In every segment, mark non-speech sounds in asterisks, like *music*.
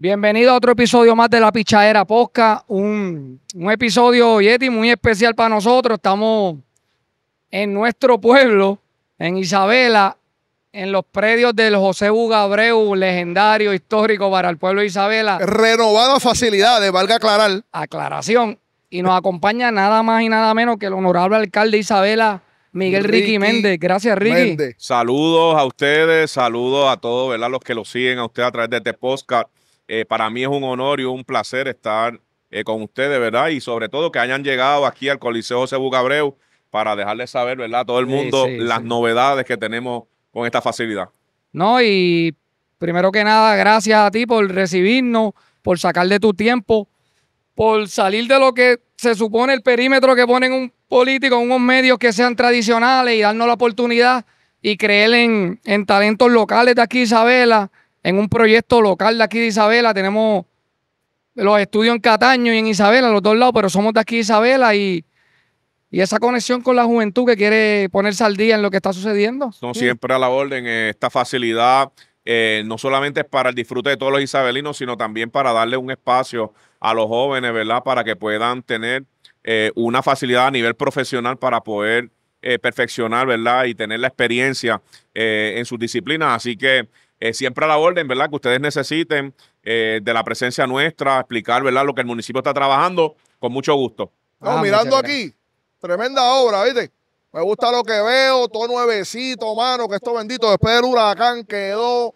Bienvenido a otro episodio más de La Pichadera Posca. Un, episodio, Yeti, muy especial para nosotros. Estamos en nuestro pueblo, en Isabela, en los predios del José Abreu, legendario, histórico para el pueblo de Isabela. a facilidades, eh, valga aclarar. Aclaración. Y nos acompaña nada más y nada menos que el honorable alcalde Isabela, Miguel Ricky, Méndez. Gracias, Ricky. Saludos a ustedes, saludos a todos, ¿verdad? Los que lo siguen a usted a través de este podcast eh, para mí es un honor y un placer estar eh, con ustedes, ¿verdad? Y sobre todo que hayan llegado aquí al Coliseo José Bucabreu para dejarles saber, ¿verdad? Todo el mundo las novedades que tenemos con esta facilidad. No, y primero que nada, gracias a ti por recibirnos, por sacar de tu tiempo, por salir de lo que se supone el perímetro que ponen un político, unos medios que sean tradicionales y darnos la oportunidad y creer en, en talentos locales de aquí, Isabela en un proyecto local de aquí de Isabela. Tenemos los estudios en Cataño y en Isabela, los dos lados, pero somos de aquí de Isabela y, y esa conexión con la juventud que quiere ponerse al día en lo que está sucediendo. Son siempre a la orden eh, esta facilidad. Eh, no solamente es para el disfrute de todos los isabelinos, sino también para darle un espacio a los jóvenes, ¿verdad? Para que puedan tener eh, una facilidad a nivel profesional para poder perfeccionar, ¿verdad? Y tener la experiencia en sus disciplinas. Así que siempre a la orden, ¿verdad? Que ustedes necesiten eh, de la presencia nuestra, explicar, ¿verdad? Lo que el municipio está trabajando, con mucho gusto. No, ah, mirando aquí, tremenda obra, ¿viste? Me gusta lo que veo, todo nuevecito, mano, que esto bendito, después del huracán quedó.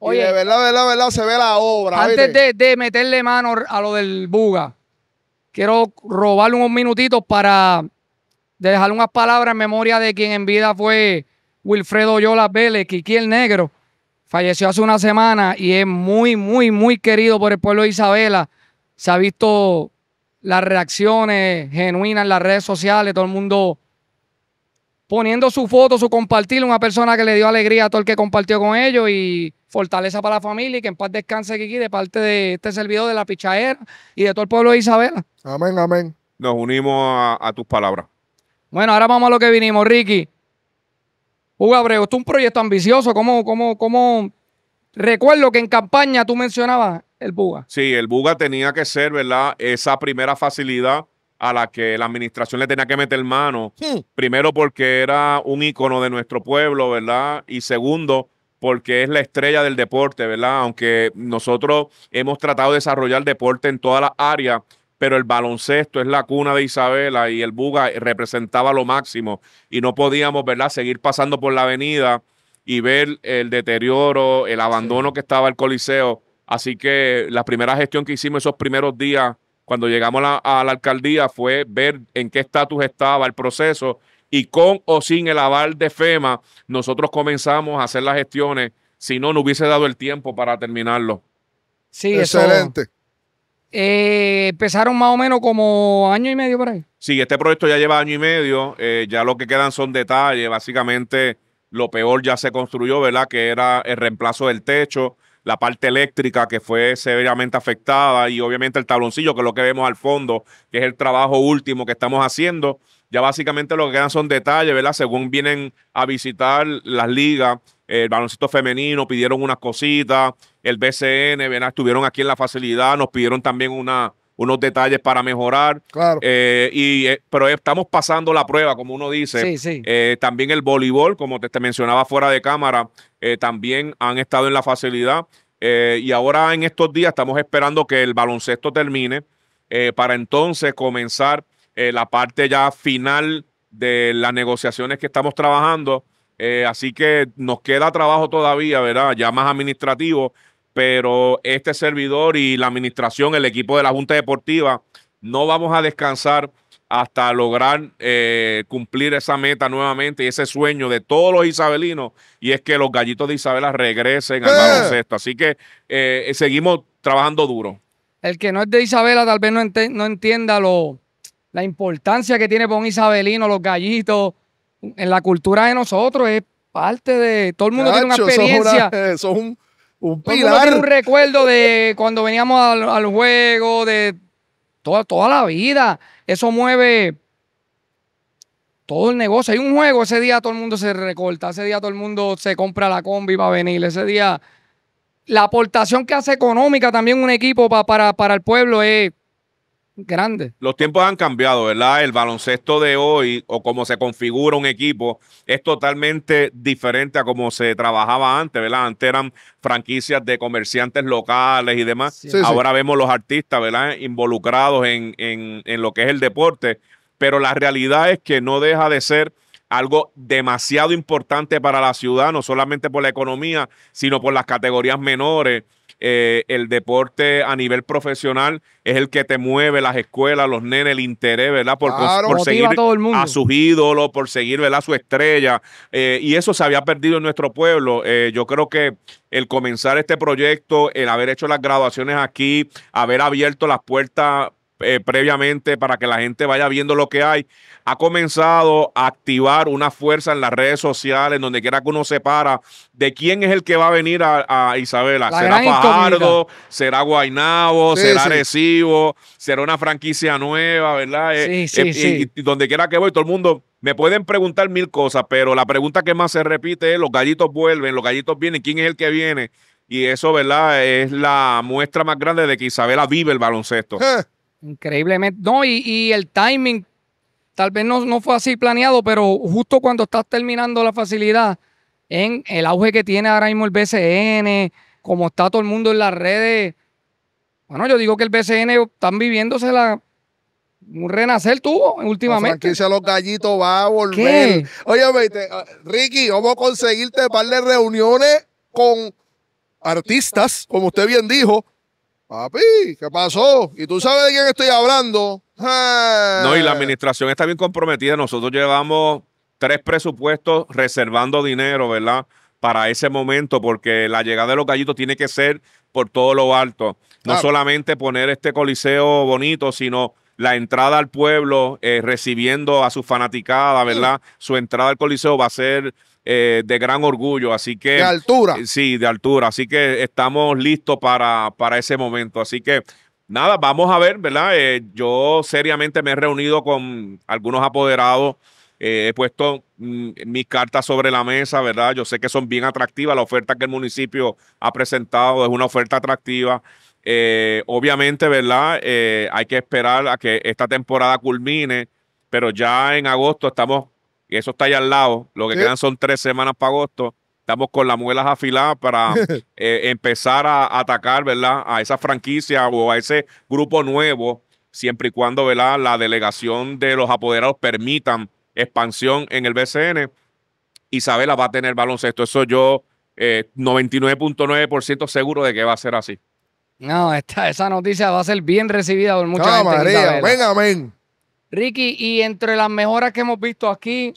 Oye, de verdad, de verdad, de verdad, se ve la obra. Antes de, de, meterle mano a lo del Buga, quiero robarle unos minutitos para dejar unas palabras en memoria de quien en vida fue Wilfredo Yola Vélez, Kiki el Negro Falleció hace una semana y es muy, muy, muy querido por el pueblo de Isabela. Se ha visto las reacciones genuinas en las redes sociales, todo el mundo poniendo su foto, su compartir, una persona que le dio alegría a todo el que compartió con ellos y fortaleza para la familia y que en paz descanse Kiki de parte de este servidor de la Pichaera y de todo el pueblo de Isabela. Amén, amén. Nos unimos a tus palabras. Bueno, ahora vamos a lo que vinimos, Ricky. Hugo Abreu, esto es un proyecto ambicioso. ¿Cómo, cómo, cómo? Recuerdo que en campaña tú mencionabas el Buga. Sí, el Buga tenía que ser, ¿verdad? Esa primera facilidad a la que la administración le tenía que meter mano. Primero porque era un ícono de nuestro pueblo, ¿verdad? Y segundo, porque es la estrella del deporte, ¿verdad? Aunque nosotros hemos tratado de desarrollar deporte en todas las áreas, pero el baloncesto es la cuna de Isabela y el Buga representaba lo máximo y no podíamos, ¿verdad?, seguir pasando por la avenida y ver el deterioro, el abandono que estaba el Coliseo. Así que la primera gestión que hicimos esos primeros días cuando llegamos a la, alcaldía fue ver en qué estatus estaba el proceso y con o sin el aval de FEMA nosotros comenzamos a hacer las gestiones, si no, no hubiese dado el tiempo para terminarlo. Sí, Excelente. Eh, empezaron más o menos como año y medio por ahí. Sí, este proyecto ya lleva año y medio. Eh, ya lo que quedan son detalles. Básicamente, lo peor ya se construyó, ¿verdad? Que era el reemplazo del techo, la parte eléctrica que fue severamente afectada y obviamente el tabloncillo, que es lo que vemos al fondo, que es el trabajo último que estamos haciendo. Ya básicamente lo que quedan son detalles, ¿verdad? Según vienen a visitar las ligas, el baloncesto femenino, pidieron unas cositas, el BCN, ¿verdad? Estuvieron aquí en la facilidad, nos pidieron también una, unos detalles para mejorar. Claro. Eh, y, eh, pero estamos pasando la prueba, como uno dice. Sí, sí. Eh, también el voleibol, como te mencionaba fuera de cámara, también han estado en la facilidad. y ahora en estos días estamos esperando que el baloncesto termine para entonces comenzar eh, la parte ya final de las negociaciones que estamos trabajando. Eh, así que nos queda trabajo todavía, ¿verdad? Ya más administrativo, pero este servidor y la administración, el equipo de la Junta Deportiva, no vamos a descansar hasta lograr eh, cumplir esa meta nuevamente y ese sueño de todos los isabelinos, y es que los gallitos de Isabela regresen al baloncesto. Así que seguimos trabajando duro. El que no es de Isabela tal vez no, entienda lo, la importancia que tiene por isabelino, los gallitos, en la cultura de nosotros, es parte de. Todo el mundo tiene una experiencia. *laughs* Son, un, un un recuerdo de cuando veníamos al, juego, de toda, toda la vida. Eso mueve todo el negocio. Hay un juego, ese día todo el mundo se recorta, ese día todo el mundo se compra la combi para venir, ese día. La aportación que hace económica también un equipo para, para el pueblo es Grande. Los tiempos han cambiado, ¿verdad? El baloncesto de hoy o cómo se configura un equipo es totalmente diferente a cómo se trabajaba antes, ¿verdad? Antes eran franquicias de comerciantes locales y demás. Ahora vemos los artistas, ¿verdad? Involucrados en, en lo que es el deporte, pero la realidad es que no deja de ser algo demasiado importante para la ciudad, no solamente por la economía, sino por las categorías menores. Eh, el deporte a nivel profesional es el que te mueve las escuelas, los nenes, el interés, ¿verdad? Por, seguir a, sus ídolos, por seguir, ¿verdad? Su estrella. Eh, y eso se había perdido en nuestro pueblo. Eh, yo creo que el comenzar este proyecto, el haber hecho las graduaciones aquí, haber abierto las puertas eh, previamente para que la gente vaya viendo lo que hay. Ha comenzado a activar una fuerza en las redes sociales, donde quiera que uno se para, de quién es el que va a venir a, Isabela. ¿Será Fajardo? ¿Será Guainabo? ¿Será Recibo? ¿Será una franquicia nueva? ¿Verdad? Eh, sí, eh, donde quiera que voy, todo el mundo. Me pueden preguntar mil cosas, pero la pregunta que más se repite es: los gallitos vuelven, los gallitos vienen, ¿quién es el que viene? Y eso, ¿verdad? Es la muestra más grande de que Isabela vive el baloncesto. Increíblemente. No, y, el timing, tal vez no, no fue así planeado, pero justo cuando estás terminando la facilidad, en el auge que tiene ahora mismo el BCN, como está todo el mundo en las redes. Bueno, yo digo que el BCN están viviéndose la, un renacer tuvo últimamente. se Los Gallitos va a volver. Oye, ah, Ricky, vamos a conseguirte un par de reuniones con artistas, como usted bien dijo, Papi, ¿qué pasó? ¿Y tú sabes de quién estoy hablando? Eh. No, y la administración está bien comprometida. Nosotros llevamos tres presupuestos reservando dinero, ¿verdad? Para ese momento, porque la llegada de los gallitos tiene que ser por todo lo alto. No solamente poner este coliseo bonito, sino la entrada al pueblo, eh, recibiendo a su fanaticada, ¿verdad? Su entrada al coliseo va a ser eh, de gran orgullo, así que... De altura. Eh, sí, de altura, así que estamos listos para, para ese momento, así que nada, vamos a ver, ¿verdad? Eh, yo seriamente me he reunido con algunos apoderados, he puesto mm, mis cartas sobre la mesa, ¿verdad? Yo sé que son bien atractivas, la oferta que el municipio ha presentado es una oferta atractiva. obviamente, ¿verdad? hay que esperar a que esta temporada culmine, pero ya en agosto estamos y eso está allá al lado. Lo que quedan son tres semanas para agosto. Estamos con las muelas afiladas para *laughs* eh, empezar a atacar, ¿verdad? A esa franquicia o a ese grupo nuevo, siempre y cuando, ¿verdad? La delegación de los apoderados permitan expansión en el BCN. Isabela va a tener baloncesto. Eso yo, 99.9% eh, seguro de que va a ser así. No, esa noticia va a ser bien recibida por mucha gente. Venga, amén. Ricky, y entre las mejoras que hemos visto aquí,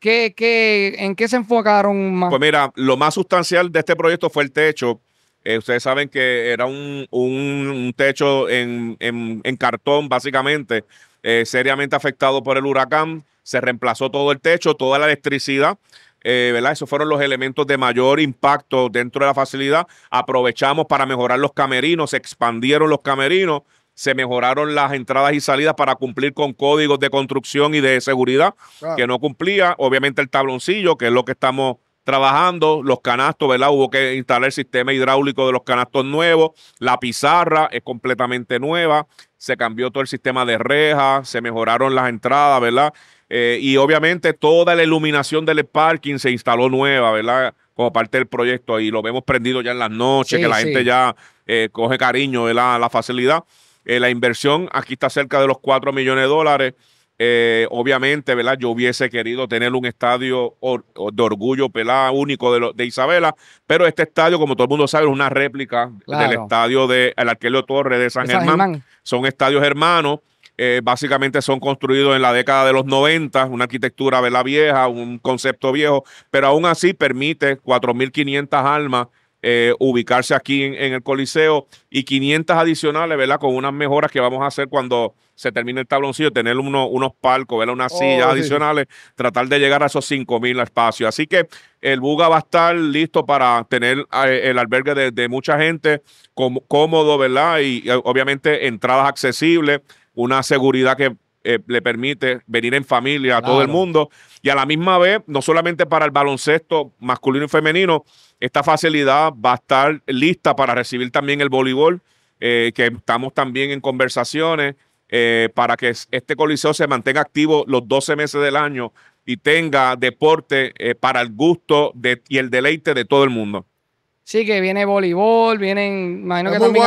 ¿qué, en qué se enfocaron más? Pues mira, lo más sustancial de este proyecto fue el techo. Eh, ustedes saben que era un, techo en, cartón, básicamente, eh, seriamente afectado por el huracán. Se reemplazó todo el techo, toda la electricidad. Eh, ¿verdad? Esos fueron los elementos de mayor impacto dentro de la facilidad. Aprovechamos para mejorar los camerinos, se expandieron los camerinos se mejoraron las entradas y salidas para cumplir con códigos de construcción y de seguridad que no cumplía. Obviamente el tabloncillo, que es lo que estamos trabajando, los canastos, ¿verdad? Hubo que instalar el sistema hidráulico de los canastos nuevos, la pizarra es completamente nueva, se cambió todo el sistema de rejas, se mejoraron las entradas, ¿verdad? Eh, y obviamente toda la iluminación del parking se instaló nueva, ¿verdad? Como parte del proyecto y lo vemos prendido ya en las noches, que la gente ya eh, coge cariño, ¿verdad? la facilidad. Eh, la inversión aquí está cerca de los 4 millones de dólares. Eh, obviamente, ¿verdad? Yo hubiese querido tener un estadio de orgullo ¿verdad? único de, Isabela, pero este estadio, como todo el mundo sabe, es una réplica del estadio del de, Arquelio Torres de San, Germán. Son estadios hermanos. Eh, básicamente son construidos en la década de los 90, una arquitectura ¿verdad? vieja, un concepto viejo, pero aún así permite 4.500 almas eh, ubicarse aquí en, el Coliseo y 500 adicionales, ¿verdad? Con unas mejoras que vamos a hacer cuando se termine el tabloncillo, tener unos palcos, ¿verdad? Unas oh, sillas adicionales, tratar de llegar a esos 5.000 espacios. Así que el Buga va a estar listo para tener eh, el albergue de, mucha gente, cómodo, ¿verdad? Y, obviamente entradas accesibles, una seguridad que eh, le permite venir en familia a todo el mundo y a la misma vez, no solamente para el baloncesto masculino y femenino, esta facilidad va a estar lista para recibir también el voleibol, eh, que estamos también en conversaciones eh, para que este coliseo se mantenga activo los 12 meses del año y tenga deporte eh, para el gusto y el deleite de todo el mundo. Sí, que viene voleibol, vienen, imagino que también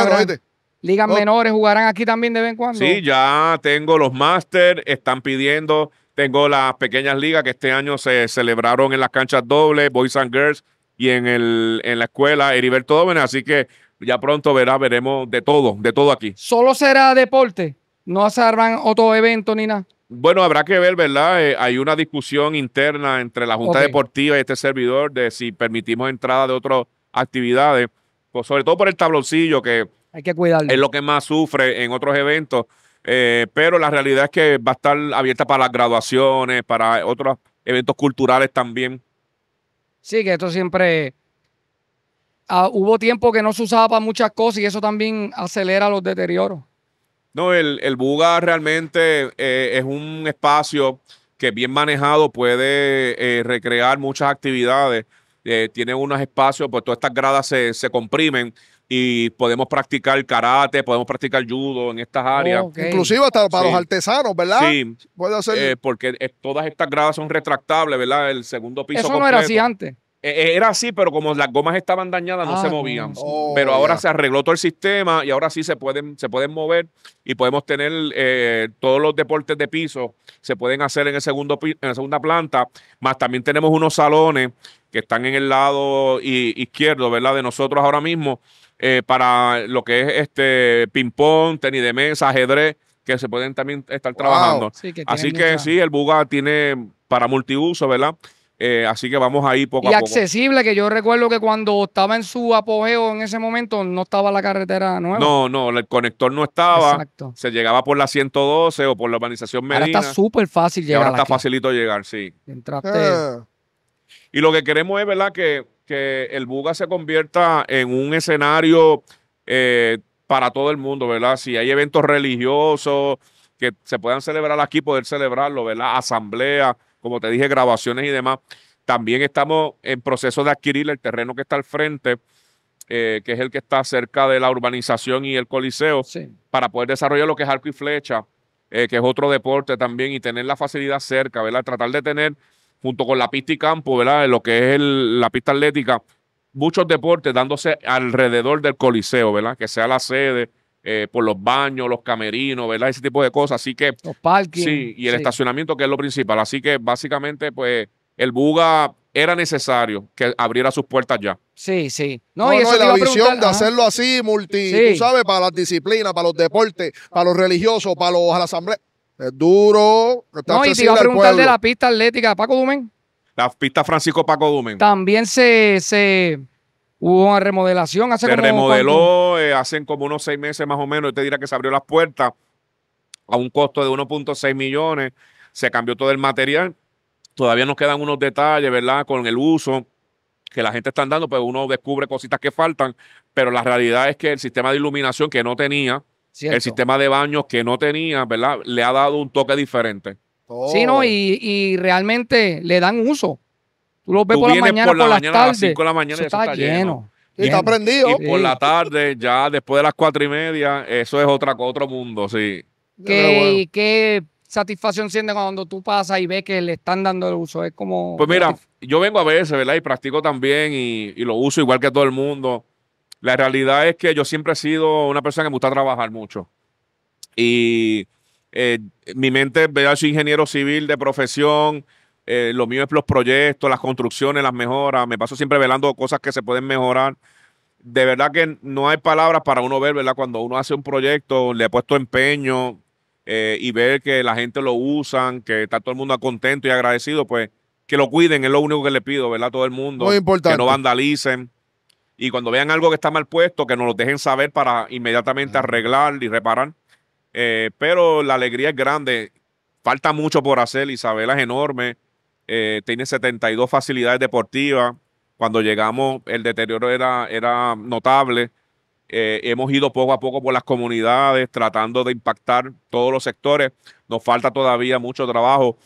ligas oh. menores jugarán aquí también de vez en cuando. Sí, ya tengo los máster, están pidiendo, tengo las pequeñas ligas que este año se celebraron en las canchas dobles, Boys and Girls, y en, el, en la escuela Heriberto Dómenes. Así que ya pronto verá, veremos de todo, de todo aquí. ¿Solo será deporte? ¿No se harán otro evento ni nada? Bueno, habrá que ver, ¿verdad? Eh, hay una discusión interna entre la Junta Deportiva y este servidor de si permitimos entrada de otras actividades, pues, sobre todo por el tabloncillo que, hay que es lo que más sufre en otros eventos. Eh, pero la realidad es que va a estar abierta para las graduaciones, para otros eventos culturales también. Sí, que esto siempre... Ah, hubo tiempo que no se usaba para muchas cosas y eso también acelera los deterioros. No, el, el Buga realmente eh, es un espacio que bien manejado puede eh, recrear muchas actividades. Eh, tiene unos espacios, pues todas estas gradas se, se comprimen y podemos practicar karate, podemos practicar judo en estas áreas. Inclusive hasta para los artesanos, ¿verdad? Sí. Puede hacer... Eh, porque todas estas gradas son retractables, ¿verdad? El segundo piso Eso no era así antes. Eh, eh, era así, pero como las gomas estaban dañadas, no ah, se movían. Oh, pero ahora se arregló todo el sistema y ahora sí se pueden, se pueden mover y podemos tener todos los deportes de piso, se pueden hacer en, el segundo, en la segunda planta, más también tenemos unos salones que están en el lado izquierdo, ¿verdad? De nosotros ahora mismo, eh, para lo que es este ping-pong, tenis de mesa, ajedrez, que se pueden también estar trabajando. así que sí, el Buga tiene para multiuso, ¿verdad? Eh, así que vamos ahí poco a poco. Y accesible, que yo recuerdo que cuando estaba en su apogeo en ese momento, no estaba la carretera nueva. No, no, el conector no estaba. Exacto. Se llegaba por la 112 o por la urbanización Medina. Ahora está súper fácil llegar. ahora está facilito llegar, sí. Entraste. Y lo que queremos es, ¿verdad?, que que el Buga se convierta en un escenario eh, para todo el mundo, ¿verdad? Si hay eventos religiosos que se puedan celebrar aquí, poder celebrarlo, ¿verdad? Asamblea, como te dije, grabaciones y demás. También estamos en proceso de adquirir el terreno que está al frente, eh, que es el que está cerca de la urbanización y el coliseo, para poder desarrollar lo que es arco y flecha, eh, que es otro deporte también, y tener la facilidad cerca, ¿verdad? Tratar de tener junto con la pista y campo, ¿verdad? Lo que es la pista atlética, muchos deportes dándose alrededor del coliseo, ¿verdad? Que sea la sede, eh, por los baños, los camerinos, ¿verdad? Ese tipo de cosas. Así que. Los parques. Sí, y el estacionamiento, que es lo principal. Así que básicamente, pues, el Buga era necesario que abriera sus puertas ya. Sí, sí. No, y eso la visión de hacerlo así, multi, sabes, para las disciplinas, para los deportes, para los religiosos, para, los, a la asamblea. Es duro. Está no, y te iba a preguntar de la pista atlética, Paco Dumen. La pista Francisco Paco Dumen. También se, hubo una remodelación. Hace se remodeló eh, hacen como unos seis meses más o menos. Yo te este dirá que se abrió las puertas a un costo de 1.6 millones. Se cambió todo el material. Todavía nos quedan unos detalles, ¿verdad? Con el uso que la gente está dando, pues uno descubre cositas que faltan, pero la realidad es que el sistema de iluminación que no tenía, el sistema de baños que no tenía, ¿verdad? Le ha dado un toque diferente. Sí, no, y, realmente le dan uso. Tú lo ves por, la mañana, por la mañana, A las 5 de la mañana y está, lleno. Y está prendido. Y por la tarde, ya después de las cuatro y media, eso es otro mundo, sí. ¿Qué, satisfacción sientes cuando tú pasas y ves que le están dando el uso? Es como. Pues mira, yo vengo a veces, ¿verdad? Y practico también y, y lo uso igual que todo el mundo. La realidad es que yo siempre he sido una persona que me gusta trabajar mucho. Y eh, mi mente, yo soy ingeniero civil de profesión, eh, lo mío es los proyectos, las construcciones, las mejoras, me paso siempre velando cosas que se pueden mejorar. De verdad que no hay palabras para uno ver, ¿verdad? Cuando uno hace un proyecto, le ha puesto empeño eh, y ve que la gente lo usan, que está todo el mundo contento y agradecido, pues que lo cuiden, es lo único que le pido, ¿verdad? Todo el mundo. Muy importante. Que no vandalicen y cuando vean algo que está mal puesto, que nos lo dejen saber para inmediatamente arreglar y reparar. Eh, pero la alegría es grande. Falta mucho por hacer. Isabela es enorme. Eh, tiene 72 facilidades deportivas. Cuando llegamos, el deterioro era, era notable. Eh, hemos ido poco a poco por las comunidades, tratando de impactar todos los sectores. Nos falta todavía mucho trabajo.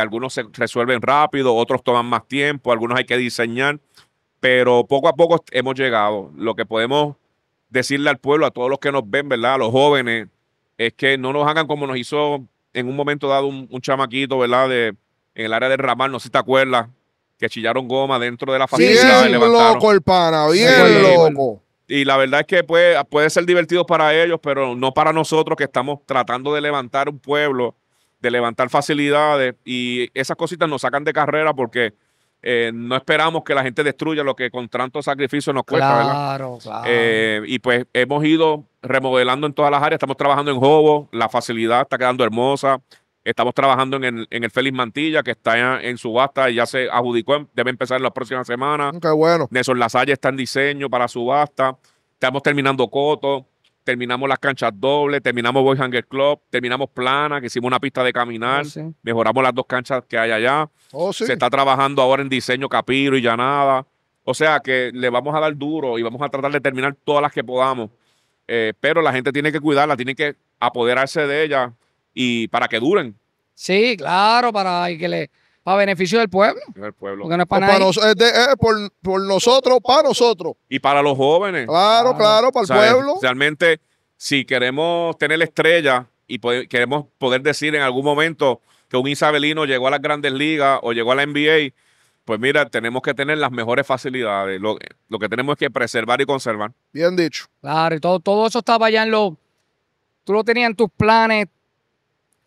algunos se resuelven rápido, otros toman más tiempo, algunos hay que diseñar pero poco a poco hemos llegado. Lo que podemos decirle al pueblo, a todos los que nos ven, ¿verdad? A los jóvenes, es que no nos hagan como nos hizo en un momento dado un, chamaquito, ¿verdad? De, en el área del ramal, no sé si te acuerdas, que chillaron goma dentro de la facilidad. Bien loco el pana, bien loco. Y la verdad es que puede, puede ser divertido para ellos, pero no para nosotros que estamos tratando de levantar un pueblo, de levantar facilidades. Y esas cositas nos sacan de carrera porque eh, no esperamos que la gente destruya lo que con tanto sacrificio nos cuesta, claro, Claro, eh, y pues hemos ido remodelando en todas las áreas. Estamos trabajando en Jobo, la facilidad está quedando hermosa. Estamos trabajando en el, en Félix Mantilla, que está en, subasta y ya se adjudicó, debe empezar en próxima semana, semana mm, Qué bueno. Nelson Lasalle está en diseño para subasta. Estamos terminando Coto terminamos las canchas dobles, terminamos Boy Hanger Club, terminamos plana, que hicimos una pista de caminar, oh, mejoramos las dos canchas que hay allá. Oh, Se está trabajando ahora en diseño Capiro y ya nada. O sea que le vamos a dar duro y vamos a tratar de terminar todas las que podamos. Eh, pero la gente tiene que cuidarla, tiene que apoderarse de ella y para que duren. Sí, claro, para que le para beneficio del pueblo. para, por, nosotros, para nosotros. Y para los jóvenes. Claro, claro, para el pueblo. Realmente, si queremos tener estrella y queremos poder decir en algún momento que un isabelino llegó a las grandes ligas o llegó a la NBA, pues mira, tenemos que tener las mejores facilidades. Lo, que tenemos es que preservar y conservar. Bien dicho. Claro, y todo, todo eso estaba ya en los... Tú lo tenías en tus planes,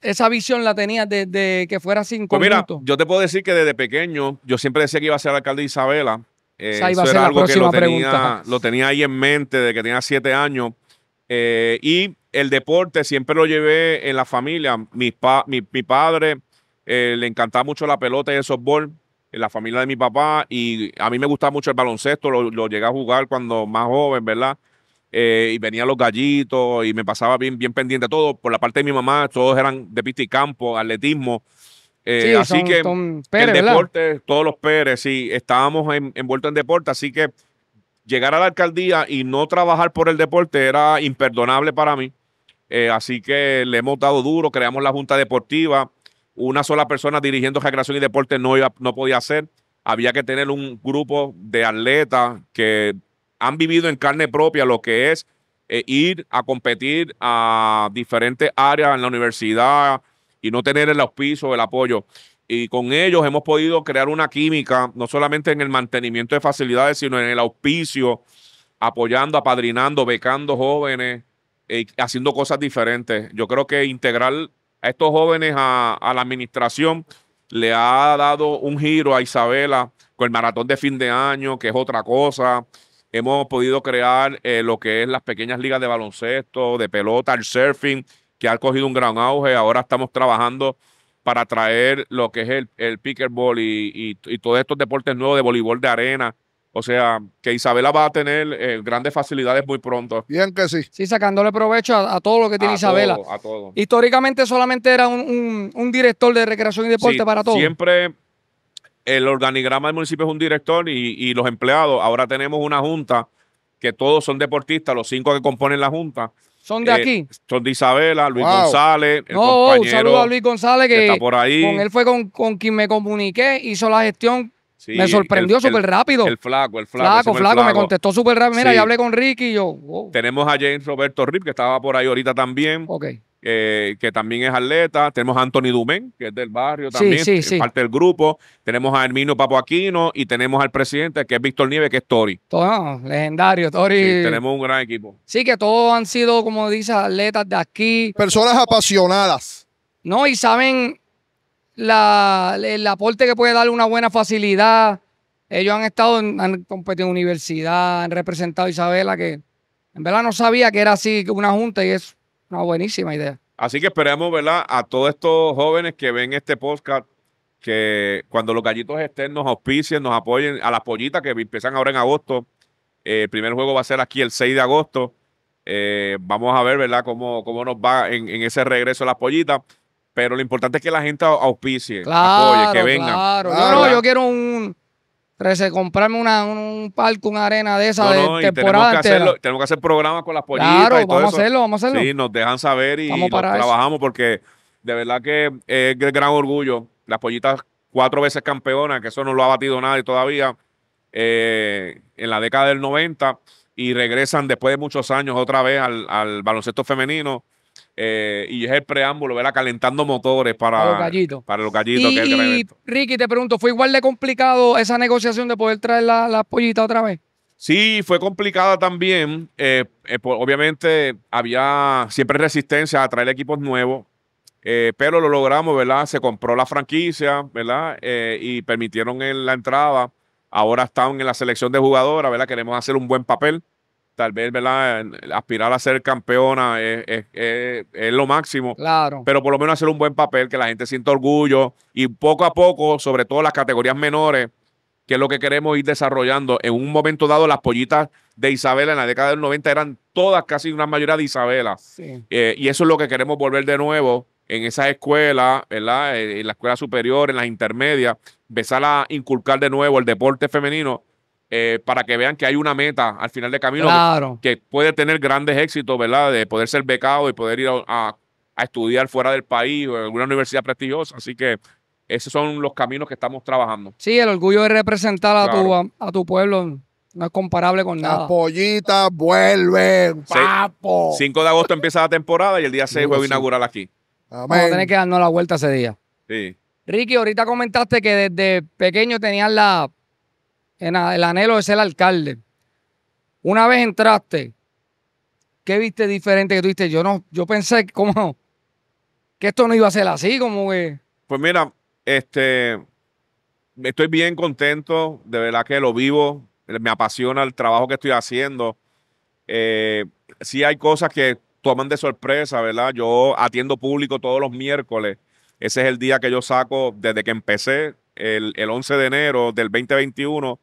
esa visión la tenía desde que fuera cinco pues mira, Yo te puedo decir que desde pequeño yo siempre decía que iba a ser alcalde de Isabela. Eh, iba a ser era algo que lo tenía, ahí en mente desde que tenía siete años. Eh, y el deporte siempre lo llevé en la familia. Mi, mi, padre eh, le encantaba mucho la pelota y el softball. En la familia de mi papá. Y a mí me gustaba mucho el baloncesto. Lo, lo llegué a jugar cuando más joven, ¿verdad? Eh, y venían los gallitos y me pasaba bien, bien pendiente todo. Por la parte de mi mamá, todos eran de pista y campo, atletismo. Eh, así que el deporte, todos los Pérez, y estábamos envueltos en deporte, así que llegar a la alcaldía y no trabajar por el deporte era imperdonable para mí. Eh, así que le hemos dado duro, creamos la Junta Deportiva, una sola persona dirigiendo recreación y deporte no, no podía hacer, había que tener un grupo de atletas que han vivido en carne propia lo que es eh, ir a competir a diferentes áreas en la universidad y no tener el auspicio, el apoyo. Y con ellos hemos podido crear una química, no solamente en el mantenimiento de facilidades, sino en el auspicio, apoyando, apadrinando, becando jóvenes, eh, haciendo cosas diferentes. Yo creo que integrar a estos jóvenes a la administración le ha dado un giro a Isabela con el maratón de fin de año, que es otra cosa. Hemos podido crear eh, lo que es las pequeñas ligas de baloncesto, de pelota, el surfing, que ha cogido un gran auge. Ahora estamos trabajando para traer lo que es el, pickerball y, todos estos deportes nuevos de voleibol de arena. O sea, que Isabela va a tener eh, grandes facilidades muy pronto. Bien que sí. Sí, sacándole provecho a, todo lo que tiene Isabela. a todo. Históricamente solamente era un, director de recreación y deporte para todos. Siempre el organigrama del municipio es un director y, los empleados. Ahora tenemos una junta que todos son deportistas, los cinco que componen la junta. ¿Son de eh, aquí? Son de Isabela, Luis González. no, un oh, saludo a Luis González que, está por ahí. Con él fue con, quien me comuniqué, hizo la gestión me sorprendió súper rápido. El flaco, el flaco. Flaco, flaco, me contestó súper rápido. Mira, ya hablé con Ricky y yo. Tenemos a James Roberto Rip, que estaba por ahí ahorita también. Ok. Eh, que también es atleta. Tenemos a Anthony Dumén, que es del barrio también, parte del grupo. Tenemos a Hermino Papo Aquino y tenemos al presidente, que es Víctor Nieves, que es Tori. Todo, legendario, Tori. tenemos un gran equipo. Sí, que todos han sido, como dices, atletas de aquí. Personas apasionadas. No, y saben la, el aporte que puede dar una buena facilidad. Ellos han estado, en, han competido en universidad, han representado a Isabela, que en verdad no sabía que era así una junta y es no, buenísima idea. Así que esperemos, ¿verdad? A todos estos jóvenes que ven este podcast, que cuando los gallitos estén, nos auspicien, nos apoyen a las pollitas que empiezan ahora en agosto. Eh, el primer juego va a ser aquí el 6 de agosto. Eh, vamos a ver, ¿verdad?, cómo, cómo nos va en, ese regreso a las pollitas. Pero lo importante es que la gente auspicie, claro, que venga. Claro, claro. No, ah, no, yo quiero un 13, comprarme una, un palco, una arena de esa temporada. Tenemos que, hacerlo, tenemos que, hacer programas con las pollitas. Claro, y vamos a hacerlo, vamos a hacerlo. Sí, nos dejan saber y trabajamos porque de verdad que es gran orgullo. Las pollitas cuatro veces campeonas, que eso no lo ha batido nadie todavía, eh, en la década del 90 y regresan después de muchos años otra vez al, al baloncesto femenino. Eh, y es el preámbulo, ¿verdad? Calentando motores para, los gallitos. que Ricky, te pregunto, ¿fue igual de complicado esa negociación de poder traer la, la pollita otra vez? Sí, fue complicada también. Eh, eh, pues, obviamente había siempre resistencia a traer equipos nuevos, pero lo logramos, ¿verdad? Se compró la franquicia, ¿verdad? y permitieron la entrada. Ahora están en la selección de jugadoras, ¿verdad? Queremos hacer un buen papel tal vez, ¿verdad? Aspirar a ser campeona es, lo máximo. Claro. Pero por lo menos hacer un buen papel, que la gente sienta orgullo y poco a poco, sobre todo las categorías menores, que es lo que queremos ir desarrollando. En un momento dado, las pollitas de Isabela en la década del 90 eran todas, casi una mayoría de Isabela. Eh, y eso es lo que queremos volver de nuevo en esas escuelas, ¿verdad? Eh, en la escuela superior, en las intermedias, empezar a inculcar de nuevo el deporte femenino eh, para que vean que hay una meta al final de camino que, puede tener grandes éxitos, ¿verdad? De poder ser becado y poder ir a, estudiar fuera del país o en alguna universidad prestigiosa. Así que esos son los caminos que estamos trabajando. Sí, el orgullo de representar a, tu, a, tu pueblo no es comparable con nada. Las vuelve, vuelven, papo. 5 de agosto empieza la temporada y el día 6 a inaugural aquí. Vamos a tener que darnos la vuelta ese día. Sí. Ricky, ahorita comentaste que desde pequeño tenías la, eh, el anhelo es el alcalde. Una vez entraste, ¿qué viste diferente que tuviste? Yo no, yo pensé como que esto no iba a ser así, como que. Pues mira, este, estoy bien contento, de verdad que lo vivo, me apasiona el trabajo que estoy haciendo. Eh, sí hay cosas que toman de sorpresa, ¿verdad? Yo atiendo público todos los miércoles. Ese es el día que yo saco desde que empecé el, el 11 de enero del 2021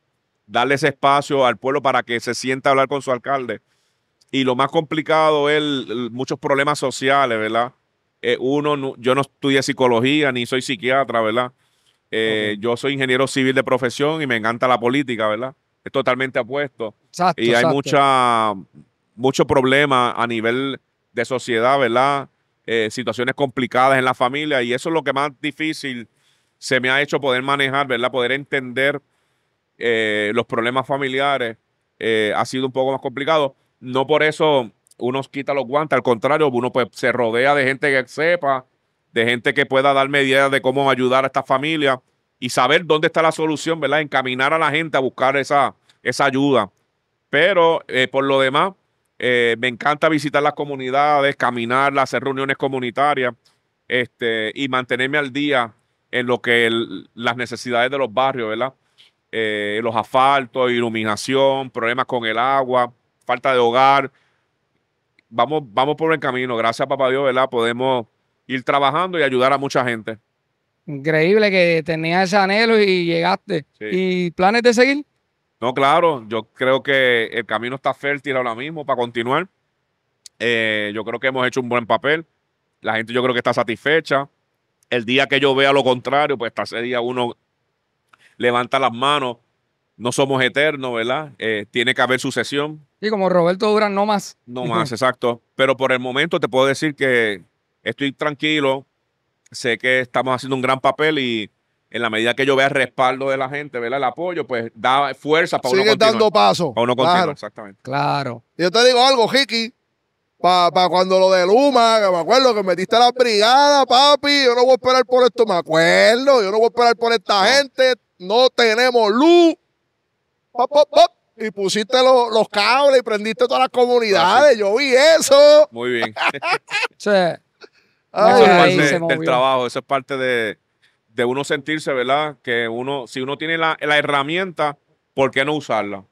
darle ese espacio al pueblo para que se sienta a hablar con su alcalde. Y lo más complicado es muchos problemas sociales, ¿verdad? Eh, uno, yo no estudié psicología ni soy psiquiatra, ¿verdad? Eh, yo soy ingeniero civil de profesión y me encanta la política, ¿verdad? Es totalmente opuesto. Exacto, y hay mucha mucho problema a nivel de sociedad, ¿verdad? Eh, situaciones complicadas en la familia y eso es lo que más difícil se me ha hecho poder manejar, ¿verdad? Poder entender eh, los problemas familiares, eh, ha sido un poco más complicado. No por eso uno quita los guantes, al contrario, uno pues, se rodea de gente que sepa, de gente que pueda dar medidas de cómo ayudar a esta familia y saber dónde está la solución, ¿verdad? Encaminar a la gente a buscar esa, esa ayuda. Pero eh, por lo demás, me encanta visitar las comunidades, caminarlas, hacer reuniones comunitarias este, y mantenerme al día en lo que las necesidades de los barrios, ¿verdad? Eh, los asfaltos, iluminación, problemas con el agua, falta de hogar. Vamos, vamos por el camino. Gracias, papá Dios, ¿verdad? Podemos ir trabajando y ayudar a mucha gente. Increíble que tenías ese anhelo y llegaste. ¿Y planes de seguir? No, claro. Yo creo que el camino está fértil ahora mismo para continuar. Eh, yo creo que hemos hecho un buen papel. La gente yo creo que está satisfecha. El día que yo vea lo contrario, pues hasta ese día uno levanta las manos. No somos eternos, ¿verdad? Eh, tiene que haber sucesión. Y como Roberto Durán, no más. No *laughs* más, exacto. Pero por el momento te puedo decir que estoy tranquilo. Sé que estamos haciendo un gran papel y en la medida que yo vea respaldo de la gente, ¿verdad? El apoyo, pues da fuerza para uno continuar. dando paso. Para uno continuar, exactamente. Claro. Yo te digo algo, Hiki. Para cuando lo de Luma, que me acuerdo que metiste a la brigada, papi, yo no voy a esperar por esto, me acuerdo, yo no voy a esperar por esta gente, no tenemos luz. Y pusiste los, cables y prendiste todas las comunidades. Ah, Yo vi eso. Muy bien. *laughs* sí. eso es parte del trabajo, eso es parte de, uno sentirse, ¿verdad? Que uno, si uno tiene la, herramienta, ¿por qué no usarla?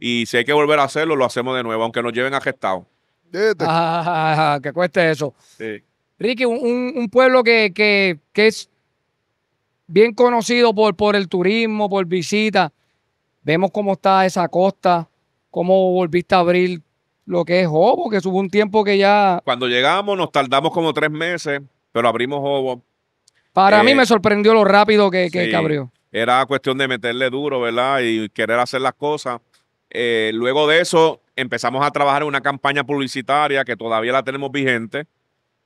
Y si hay que volver a hacerlo, lo hacemos de nuevo, aunque nos lleven a gestado. que cueste eso. Sí. Ricky, un, pueblo que, que, que es bien conocido por, por el turismo, por visitas. Vemos cómo está esa costa, cómo volviste a abrir lo que es Hobo, que hubo un tiempo que ya... Cuando llegamos nos tardamos como tres meses, pero abrimos Hobo. Para mí eh, me sorprendió lo rápido que, que, abrió. Era cuestión de meterle duro, ¿verdad? Y querer hacer las cosas. Eh, luego de eso empezamos a trabajar en una campaña publicitaria que todavía la tenemos vigente,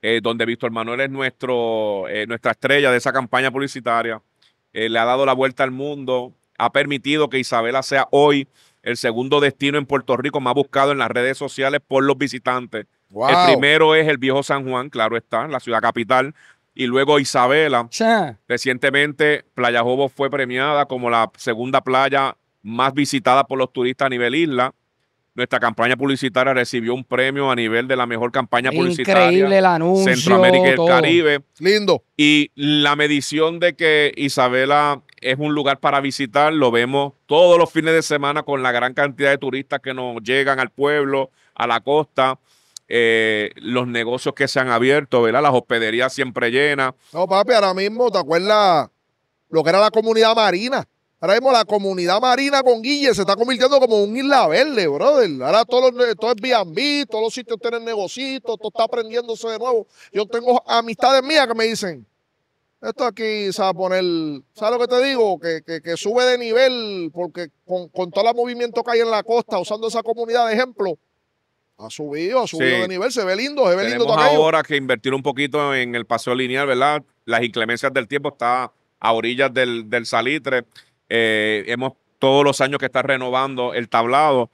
eh, donde Víctor Manuel es nuestro, eh, nuestra estrella de esa campaña publicitaria. Eh, le ha dado la vuelta al mundo, ha permitido que Isabela sea hoy el segundo destino en Puerto Rico más buscado en las redes sociales por los visitantes. El primero es el viejo San Juan, claro está, la ciudad capital. Y luego Isabela. Recientemente, Playa Jobo fue premiada como la segunda playa más visitada por los turistas a nivel isla. Nuestra campaña publicitaria recibió un premio a nivel de la mejor campaña publicitaria. Increíble el anuncio. Centroamérica y el Caribe. Lindo. Y la medición de que Isabela es un lugar para visitar, lo vemos todos los fines de semana con la gran cantidad de turistas que nos llegan al pueblo, a la costa. Eh, los negocios que se han abierto, ¿verdad? Las hospederías siempre llenas. No, papi, ahora mismo, ¿te acuerdas lo que era la comunidad marina? Ahora mismo la comunidad marina con Guille se está convirtiendo como un isla verde, brother. Ahora todo, es B&B, todos los sitios tienen negocios, todo está aprendiéndose de nuevo. Yo tengo amistades mías que me dicen, esto aquí se poner, ¿sabes lo que te digo? Que, sube de nivel porque con, todo el movimiento que hay en la costa, usando esa comunidad de ejemplo, ha subido, ha subido de nivel, se ve lindo, se ve lindo todo ahora que invertir un poquito en el paseo lineal, ¿verdad? Las inclemencias del tiempo están a orillas del, del salitre. Eh, hemos todos los años que está renovando el tablado.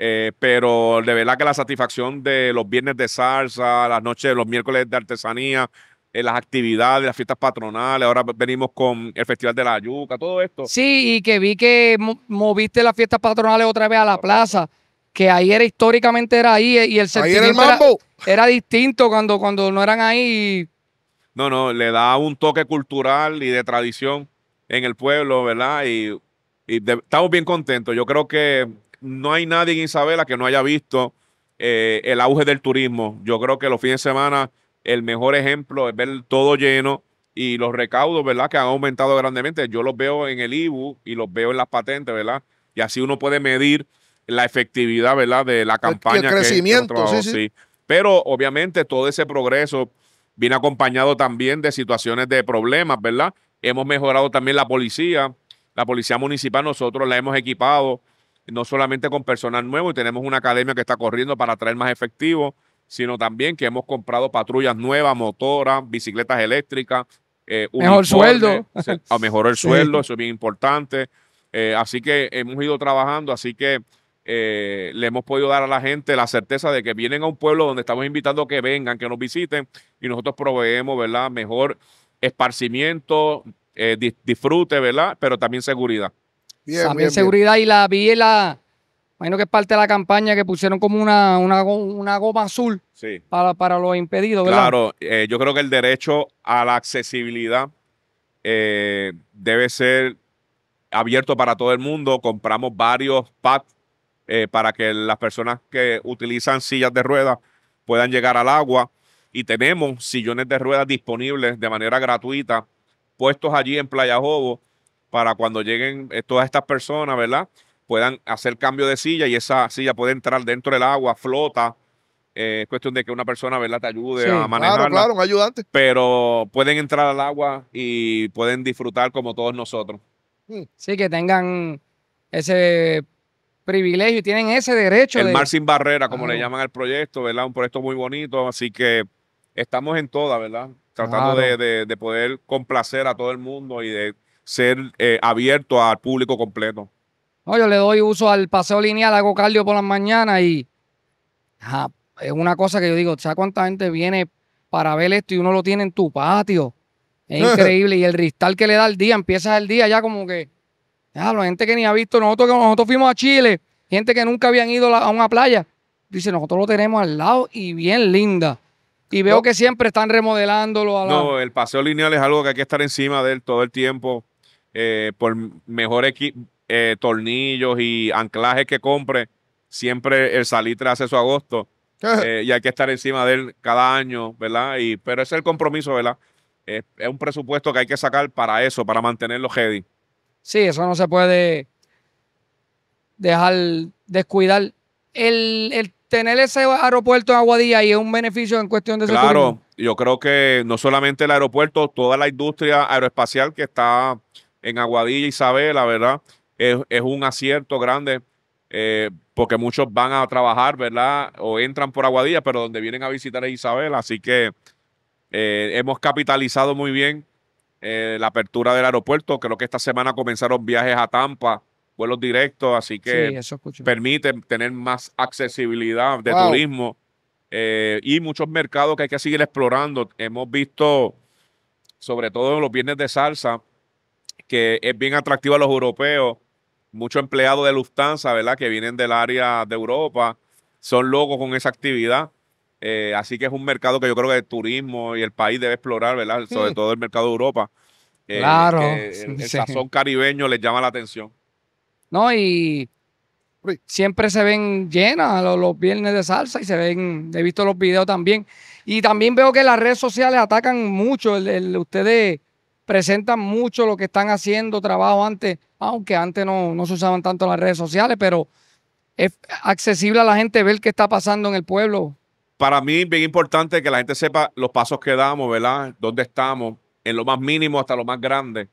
Eh, pero de verdad que la satisfacción de los viernes de salsa, las noches, de los miércoles de artesanía, eh, las actividades, las fiestas patronales, ahora venimos con el Festival de la Yuca, todo esto. Sí, y que vi que moviste las fiestas patronales otra vez a la plaza, que ahí era históricamente era ahí y el servicio era, era, distinto cuando, cuando no eran ahí. No, no, le da un toque cultural y de tradición en el pueblo, ¿verdad? Y, estamos bien contentos. Yo creo que no hay nadie en Isabela que no haya visto eh, el auge del turismo. Yo creo que los fines de semana el mejor ejemplo es ver todo lleno y los recaudos, ¿verdad? Que han aumentado grandemente. Yo los veo en el IBU y los veo en las patentes, ¿verdad? Y así uno puede medir la efectividad, ¿verdad? De la campaña. El, el crecimiento, sí. sí. Pero obviamente todo ese progreso viene acompañado también de situaciones de problemas, ¿verdad? Hemos mejorado también la policía. La policía municipal nosotros la hemos equipado no solamente con personal nuevo y tenemos una academia que está corriendo para traer más efectivos, sino también que hemos comprado patrullas nuevas, motoras, bicicletas eléctricas. Eh, mejor sueldo. *laughs* a el sueldo, eso es bien importante. Eh, así que hemos ido trabajando, así que eh, le hemos podido dar a la gente la certeza de que vienen a un pueblo donde estamos invitando que vengan, que nos visiten y nosotros proveemos, ¿verdad? Mejor esparcimiento, eh, disfrute, ¿verdad? Pero también seguridad. también seguridad y la vi la, imagino que es parte de la campaña que pusieron como una, una, goma azul para, para, los impedidos, ¿verdad? Claro, eh, yo creo que el derecho a la accesibilidad eh, debe ser abierto para todo el mundo. Compramos varios pads para que las personas que utilizan sillas de ruedas puedan llegar al agua y tenemos sillones de ruedas disponibles de manera gratuita, puestos allí en Playa Jobo, para cuando lleguen eh, todas estas personas, ¿verdad? Puedan hacer cambio de silla y esa silla puede entrar dentro del agua, flota. Eh, es cuestión de que una persona, ¿verdad?, te ayude a manejarla. Claro, claro, un ayudante. Pero pueden entrar al agua y pueden disfrutar como todos nosotros. Mm. Sí, que tengan ese privilegio y tienen ese derecho. El mar sin barrera, como le llaman al proyecto, ¿verdad? Un proyecto muy bonito, así que estamos en toda, ¿verdad? Tratando de, poder complacer a todo el mundo y de ser eh, abierto al público completo. yo le doy uso al paseo lineal, hago cardio por las mañanas y es una cosa que yo digo, ¿sabes cuánta gente viene para ver esto y uno lo tiene en tu patio? Es *laughs* increíble. y el ristal que le da el día, empiezas el día ya como que, ya, la gente que ni ha visto, nosotros nosotros fuimos a Chile, gente que nunca habían ido a una playa, dice, nosotros lo tenemos al lado y bien linda. Y veo que siempre están remodelándolo. A No, el paseo lineal es algo que hay que estar encima de él todo el tiempo eh, por mejores eh, tornillos y anclajes que compre. Siempre el salitre hace su agosto eh, y hay que estar encima de él cada año, ¿verdad? Y, pero ese es el compromiso, ¿verdad? Es, un presupuesto que hay que sacar para eso, para mantenerlo heavy. Sí, eso no se puede dejar descuidar. El, el tener ese aeropuerto en Aguadilla y es un beneficio en cuestión de seguridad. Claro, yo creo que no solamente el aeropuerto, toda la industria aeroespacial que está en Aguadilla, Isabela, ¿verdad? Es, un acierto grande eh, porque muchos van a trabajar, ¿verdad? O entran por Aguadilla, pero donde vienen a visitar es Isabela. Así que eh, hemos capitalizado muy bien eh, la apertura del aeropuerto. Creo que esta semana comenzaron viajes a Tampa vuelos directos, así que permite tener más accesibilidad de turismo eh, y muchos mercados que hay que seguir explorando. Hemos visto, sobre todo en los viernes de salsa, que es bien atractivo a los europeos, muchos empleados de Lufthansa, ¿verdad? Que vienen del área de Europa, son locos con esa actividad. Eh, así que es un mercado que yo creo que el turismo y el país debe explorar, ¿verdad? Sobre hmm. todo el mercado de Europa. Eh, claro. el, sazón caribeño les llama la atención. ¿no? Y siempre se ven llenas los, viernes de salsa y se ven, he visto los videos también. Y también veo que las redes sociales atacan mucho, el, ustedes presentan mucho lo que están haciendo, trabajo antes, aunque antes no, se usaban tanto las redes sociales, pero es accesible a la gente ver qué está pasando en el pueblo. Para mí bien importante que la gente sepa los pasos que damos, ¿verdad? Dónde estamos, en lo más mínimo hasta lo más grande,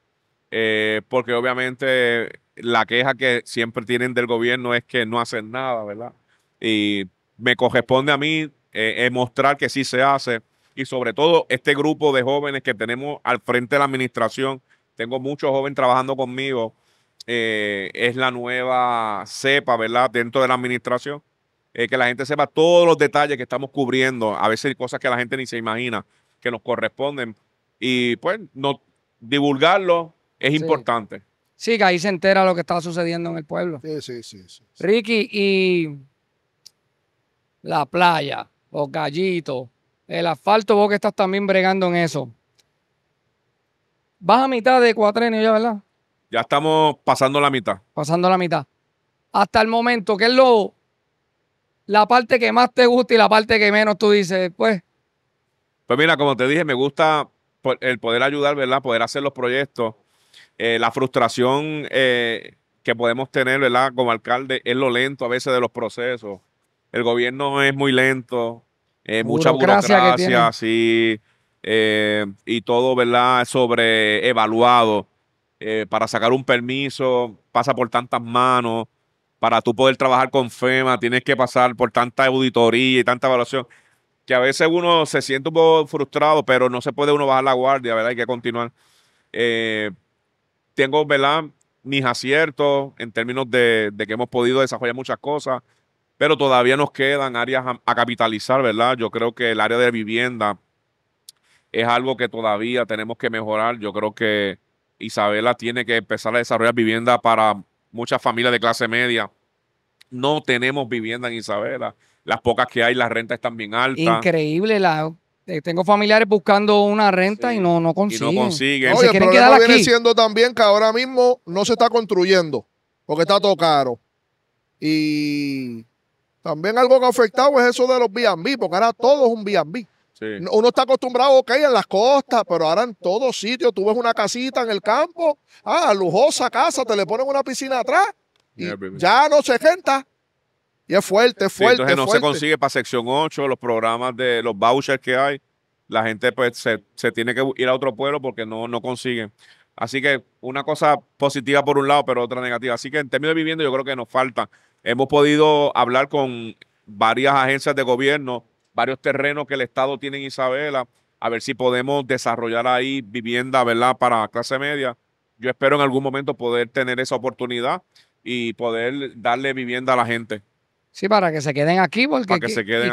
eh, porque obviamente la queja que siempre tienen del gobierno es que no hacen nada, ¿verdad? Y me corresponde a mí eh, mostrar que sí se hace y sobre todo este grupo de jóvenes que tenemos al frente de la administración, tengo muchos jóvenes trabajando conmigo, eh, es la nueva cepa, ¿verdad? Dentro de la administración, eh, que la gente sepa todos los detalles que estamos cubriendo, a veces cosas que la gente ni se imagina, que nos corresponden, y pues no, divulgarlo es importante. Sí, que ahí se entera lo que está sucediendo en el pueblo. Sí, sí, sí. Ricky y la playa, o Gallito, el asfalto, vos que estás también bregando en eso. Vas a mitad de cuatrenio ya, ¿verdad? Ya estamos pasando la mitad. Pasando la mitad. Hasta el momento, ¿qué es lo la parte que más te gusta y la parte que menos tú dices, pues? Pues mira, como te dije, me gusta el poder ayudar, ¿verdad? Poder hacer los proyectos eh, la frustración eh, que podemos tener, ¿verdad? Como alcalde, es lo lento a veces de los procesos. El gobierno es muy lento, eh, mucha burocracia, que sí, y todo, ¿verdad? Sobre evaluado. para sacar un permiso, pasa por tantas manos. Para tú poder trabajar con FEMA, tienes que pasar por tanta auditoría y tanta evaluación que a veces uno se siente un poco frustrado, pero no se puede uno bajar la guardia, ¿verdad? Hay que continuar tengo, ¿verdad? Mis aciertos en términos de, que hemos podido desarrollar muchas cosas, pero todavía nos quedan áreas a, capitalizar, ¿verdad? Yo creo que el área de vivienda es algo que todavía tenemos que mejorar. Yo creo que Isabela tiene que empezar a desarrollar vivienda para muchas familias de clase media. No tenemos vivienda en Isabela. Las pocas que hay, las rentas están bien altas. Increíble la eh, tengo familiares buscando una renta y no, no consiguen. Y no consiguen. el problema viene siendo también que ahora mismo no se está construyendo porque está todo caro. Y también algo que ha afectado es eso de los B&B, porque ahora todo es un B&B. Uno está acostumbrado, ok, en las costas, pero ahora en todos sitios tú ves una casita en el campo, ah, lujosa casa, te le ponen una piscina atrás y ya no se renta. Y es fuerte, fuerte. entonces no se consigue para sección 8, los programas de los vouchers que hay. La gente pues se, tiene que ir a otro pueblo porque no, no consiguen. Así que una cosa positiva por un lado, pero otra negativa. Así que en términos de vivienda yo creo que nos falta Hemos podido hablar con varias agencias de gobierno, varios terrenos que el Estado tiene en Isabela, a ver si podemos desarrollar ahí vivienda, ¿verdad?, para clase media. Yo espero en algún momento poder tener esa oportunidad y poder darle vivienda a la gente. Sí, para que se queden aquí porque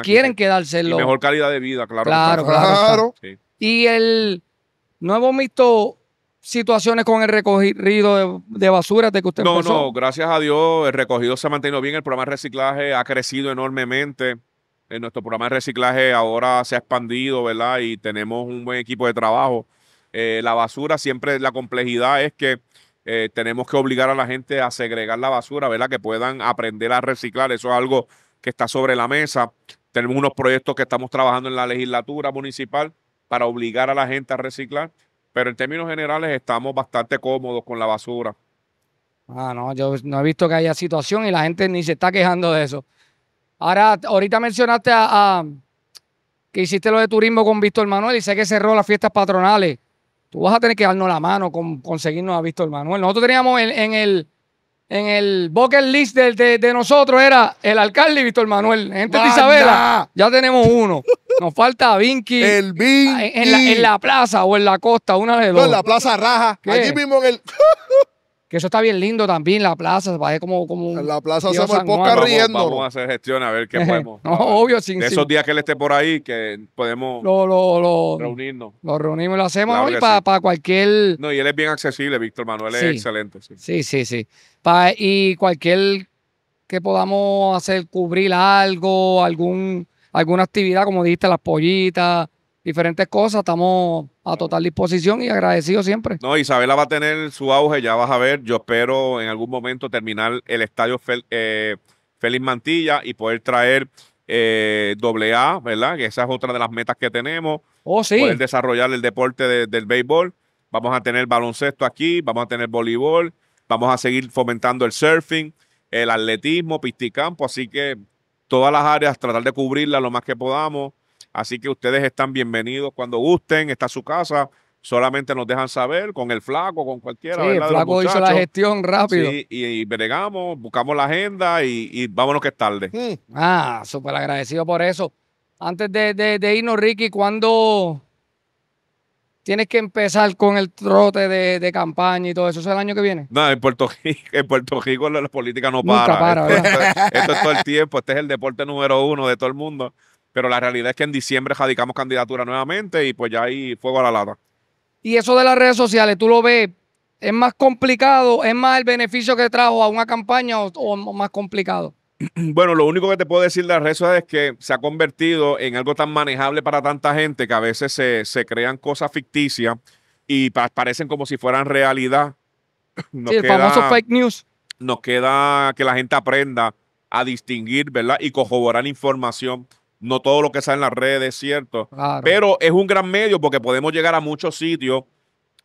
quieren quedarse Mejor calidad de vida, claro. Claro, claro. Y el no hemos situaciones con el recogido de, basura de que usted No, no, gracias a Dios el recogido se ha mantenido bien, el programa de reciclaje ha crecido enormemente. En eh, nuestro programa de reciclaje ahora se ha expandido, ¿verdad? Y tenemos un buen equipo de trabajo. Eh, la basura siempre, la complejidad es que eh, tenemos que obligar a la gente a segregar la basura, ¿verdad? Que puedan aprender a reciclar. Eso es algo que está sobre la mesa. Tenemos unos proyectos que estamos trabajando en la legislatura municipal para obligar a la gente a reciclar. Pero en términos generales estamos bastante cómodos con la basura. Ah, no, yo no he visto que haya situación y la gente ni se está quejando de eso. Ahora, ahorita mencionaste a que hiciste lo de turismo con Víctor Manuel y sé que cerró las fiestas patronales tú vas a tener que darnos la mano con conseguirnos a Víctor Manuel. Nosotros teníamos en, el en el bucket list de, nosotros era el alcalde Víctor Manuel. Gente de Isabela, ya tenemos uno. Nos falta Vinky. *laughs* El Vinky. En, la, plaza o en la costa, una de dos. No, en la plaza Raja. ¿Qué? Allí mismo en el. *laughs* Que eso está bien lindo también, la plaza. Va a como, como en la plaza hacemos riendo. Vamos, a hacer gestión a ver qué *laughs* podemos. *laughs* no, obvio, sin esos días que él esté por ahí, que podemos reunirnos. Lo reunimos y lo hacemos hoy para, cualquier. No, y él es bien accesible, Víctor Manuel, es excelente. Sí, sí, sí. y cualquier que podamos hacer, cubrir algo, algún, alguna actividad, como dijiste, las pollitas diferentes cosas. Estamos a total disposición y agradecidos siempre. No, Isabela va a tener su auge, ya vas a ver. Yo espero en algún momento terminar el estadio eh, Félix Mantilla y poder traer eh, A ¿verdad? Que esa es otra de las metas que tenemos. Oh, sí. Poder desarrollar el deporte del béisbol. Vamos a tener baloncesto aquí, vamos a tener voleibol, vamos a seguir fomentando el surfing, el atletismo, pisticampo. Así que todas las áreas, tratar de cubrirlas lo más que podamos. Así que ustedes están bienvenidos cuando gusten, está su casa. Solamente nos dejan saber con el flaco, con cualquiera. Sí, el flaco hizo la gestión rápido. y, y buscamos la agenda y, vámonos que es tarde. Hmm. Ah, súper agradecido por eso. Antes de, de, de irnos, Ricky, ¿cuándo tienes que empezar con el trote de, campaña y todo eso. es el año que viene? No, en Puerto Rico, *laughs* en Puerto Rico la, política no para. esto, es todo el tiempo. Este es el deporte número uno de todo el mundo. Pero la realidad es que en diciembre jadicamos candidatura nuevamente y pues ya hay fuego a la lata. Y eso de las redes sociales, tú lo ves, es más complicado, es más el beneficio que trajo a una campaña o, más complicado. *clears throat* Bueno, lo único que te puedo decir de las redes sociales es que se ha convertido en algo tan manejable para tanta gente que a veces se, crean cosas ficticias y parecen como si fueran realidad. *clears throat* sí, el famoso fake news. Nos queda que la gente aprenda a distinguir, ¿verdad? Y corroborar información no todo lo que sale en las redes es cierto, pero es un gran medio porque podemos llegar a muchos sitios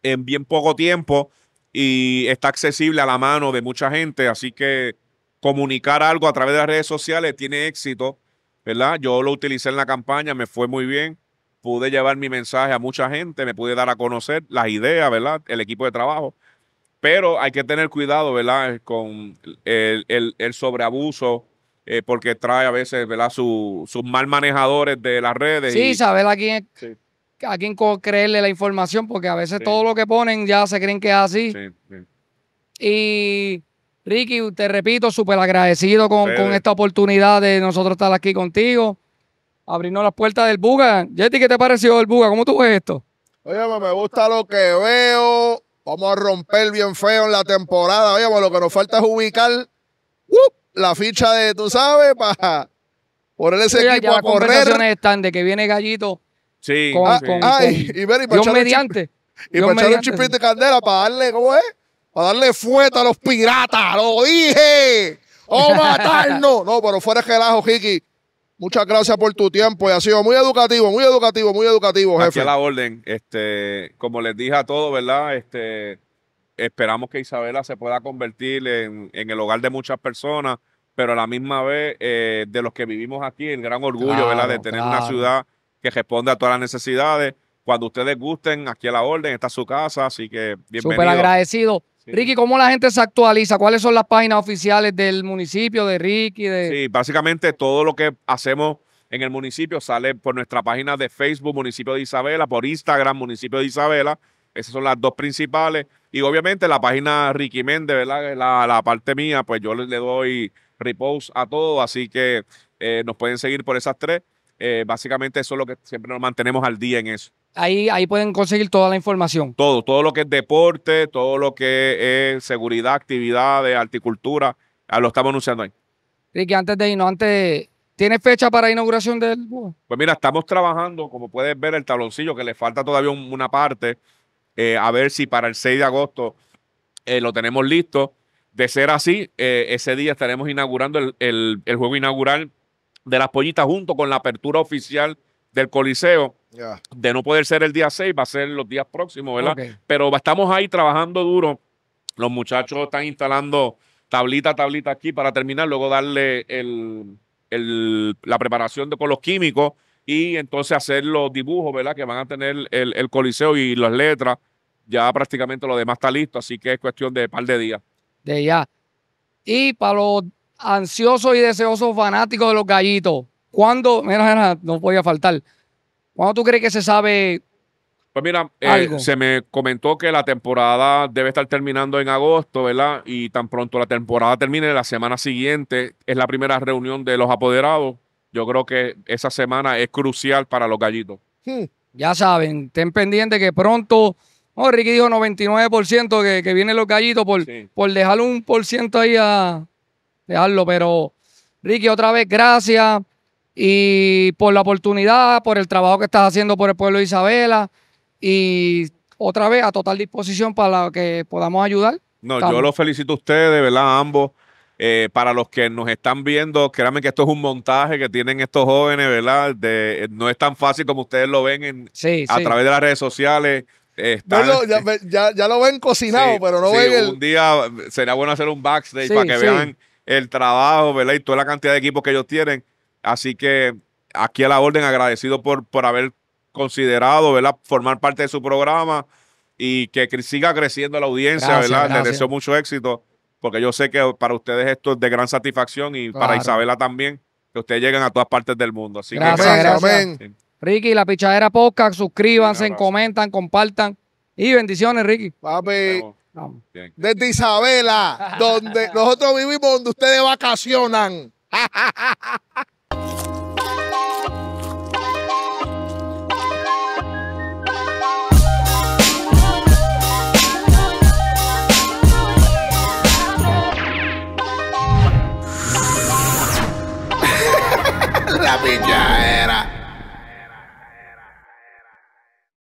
en bien poco tiempo y está accesible a la mano de mucha gente, así que comunicar algo a través de las redes sociales tiene éxito, ¿verdad? Yo lo utilicé en la campaña, me fue muy bien, pude llevar mi mensaje a mucha gente, me pude dar a conocer las ideas, ¿verdad? El equipo de trabajo. Pero hay que tener cuidado, ¿verdad? Con el, el, el sobreabuso eh, porque trae a veces ¿verdad? sus mal manejadores de las redes. Sí, saber a quién, a quién creerle la información, porque a veces todo lo que ponen ya se creen que es así. y Ricky, te repito, súper agradecido con, esta oportunidad de nosotros estar aquí contigo, abrirnos las puertas del Buga. Jetty, ¿qué te pareció el Buga? ¿Cómo tú ves esto? Oye, pues, me gusta lo que veo. Vamos a romper bien feo en la temporada. Oye, pues, lo que nos falta es ubicar. ¡uh! la ficha de, tú sabes, para poner ese equipo a correr. están de que viene Gallito. Sí. Con, ah, ah, y, mediante. Y para echarle un chipito de candela para darle, ¿cómo es? Para darle fueta a los piratas. ¡Lo dije! ¡O *laughs* matarnos! no, pero fuera relajo, Jiki. Muchas gracias por tu tiempo y ha sido muy educativo, muy educativo, muy educativo, jefe. Aquí la orden. Este, como les dije a todos, ¿verdad? Este, Esperamos que Isabela se pueda convertir en, el hogar de muchas personas, pero a la misma vez eh, de los que vivimos aquí, el gran orgullo de tener una ciudad que responde a todas las necesidades. Cuando ustedes gusten, aquí a la orden, está su casa, así que bienvenido. Súper agradecido. Ricky, ¿cómo la gente se actualiza? ¿Cuáles son las páginas oficiales del municipio, de Ricky? De... Sí, básicamente todo lo que hacemos en el municipio sale por nuestra página de Facebook, Municipio de Isabela, por Instagram, Municipio de Isabela. Esas son las dos principales. Y obviamente la página Ricky Méndez, ¿verdad? La, parte mía, pues yo le, doy repost a todo, así que eh, nos pueden seguir por esas tres. Eh, básicamente eso es lo que siempre nos mantenemos al día en eso. Ahí, ahí pueden conseguir toda la información. Todo, todo lo que es deporte, todo lo que es seguridad, actividades, articultura, lo estamos anunciando ahí. Ricky, antes de irnos, antes, ¿tiene fecha para inauguración del Pues mira, estamos trabajando, como puedes ver, el tabloncillo, que le falta todavía una parte. Eh, a ver si para el 6 de agosto eh, lo tenemos listo. De ser así, eh, ese día estaremos inaugurando el, juego inaugural de las pollitas junto con la apertura oficial del Coliseo. De no poder ser el día 6, va a ser los días próximos, ¿verdad? Pero estamos ahí trabajando duro. Los muchachos están instalando tablita tablita aquí para terminar, luego darle la preparación de, con los químicos y entonces hacer los dibujos, ¿verdad? Que van a tener el coliseo y las letras ya prácticamente lo demás está listo, así que es cuestión de par de días. De ya. Y para los ansiosos y deseosos fanáticos de los gallitos, ¿cuándo? Mira, no podía faltar. ¿Cuándo tú crees que se sabe? Pues mira, eh, se me comentó que la temporada debe estar terminando en agosto, ¿verdad? Y tan pronto la temporada termine, la semana siguiente es la primera reunión de los apoderados. Yo creo que esa semana es crucial para los gallitos. Hmm, ya saben, estén pendientes que pronto Oh, Ricky dijo 99% que, que vienen los gallitos por, por dejar un por ciento ahí a dejarlo. Pero Ricky, otra vez, gracias. Y por la oportunidad, por el trabajo que estás haciendo por el pueblo de Isabela. Y otra vez, a total disposición para que podamos ayudar. No, yo los felicito a ustedes, ¿verdad? ambos. Eh, para los que nos están viendo, créanme que esto es un montaje que tienen estos jóvenes, ¿verdad? no es tan fácil como ustedes lo ven a través de las redes sociales ya, lo ven cocinado, pero no Un día sería bueno hacer un backstage para que vean el trabajo, ¿verdad? Y toda la cantidad de equipos que ellos tienen. Así que aquí a la orden, agradecido por, por haber considerado, Formar parte de su programa y que siga creciendo la audiencia, ¿verdad? Les deseo mucho éxito, porque yo sé que para ustedes esto es de gran satisfacción y para Isabela también, que ustedes lleguen a todas partes del mundo. Así que Ricky, la pichadera podcast, suscríbanse, comentan, compartan. Y bendiciones, Ricky. Papi. Desde Isabela, *laughs* donde nosotros vivimos, donde ustedes vacacionan. *laughs* la pichadera.